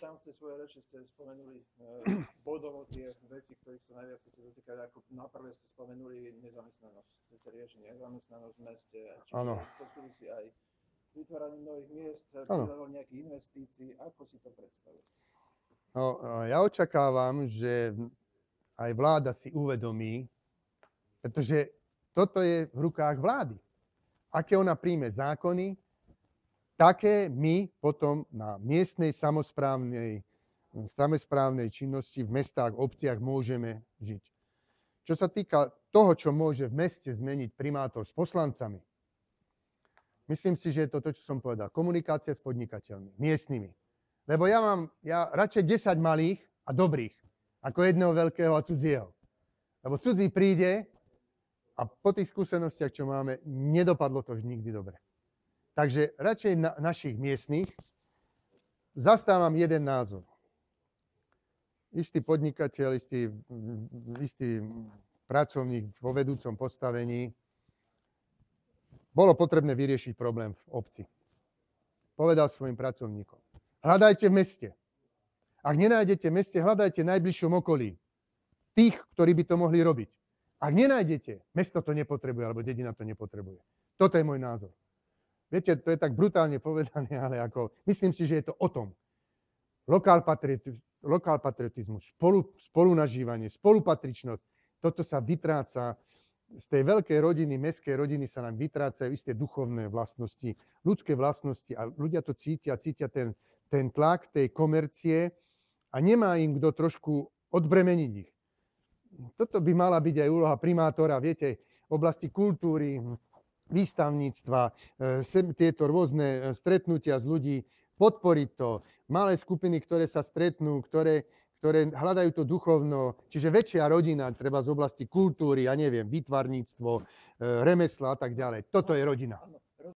tam v tej svojej reči ste spomenuli eh, bodovo tie veci, ktorých sa najviac chcete dotýkať, ako na prvé ste spomenuli nezamestnanosť, chcete riešiť nezamestnanosť v meste, a to súvisí aj s vytváraním nových miest, cieľom nejakých investícií, ako si to predstavujete? No, eh, ja očakávam, že aj vláda si uvedomí, pretože toto je v rukách vlády. Aké ona príjme zákony, také my potom na miestnej samozprávnej, samozprávnej činnosti v mestách, obciach môžeme žiť. Čo sa týka toho, čo môže v meste zmeniť primátor s poslancami, myslím si, že je to to, čo som povedal. Komunikácia s podnikateľmi, miestnymi. Lebo ja mám ja radšej 10 malých a dobrých, ako jedného veľkého a cudzieho. Lebo cudzí príde a po tých skúsenostiach, čo máme, nedopadlo to už nikdy dobre. Takže radšej na, našich miestných zastávam jeden názor. Istý podnikateľ, istý, istý pracovník vo vedúcom postavení, bolo potrebné vyriešiť problém v obci. Povedal svojim pracovníkom. Hľadajte v meste. Ak nenájdete v meste, hľadajte v najbližšom okolí. Tých, ktorí by to mohli robiť. Ak nenájdete, mesto to nepotrebuje, alebo dedina to nepotrebuje. Toto je môj názor. Viete, to je tak brutálne povedané, ale ako, myslím si, že je to o tom. Lokál, patrioti, lokál patriotizmus, spolu, spolunažívanie, spolupatričnosť, toto sa vytráca. Z tej veľkej rodiny, mestskej rodiny sa nám vytrácajú isté duchovné vlastnosti, ľudské vlastnosti a ľudia to cítia, cítia ten, ten tlak tej komercie a nemá im kto trošku odbremeniť ich. Toto by mala byť aj úloha primátora, viete, v oblasti kultúry, výstavníctva, e, tieto rôzne e, stretnutia z ľudí, podporiť to. Malé skupiny, ktoré sa stretnú, ktoré, ktoré hľadajú to duchovno, čiže väčšia rodina, treba z oblasti kultúry, ja neviem, vytvarníctvo, e, remesla a tak ďalej. Toto je rodina.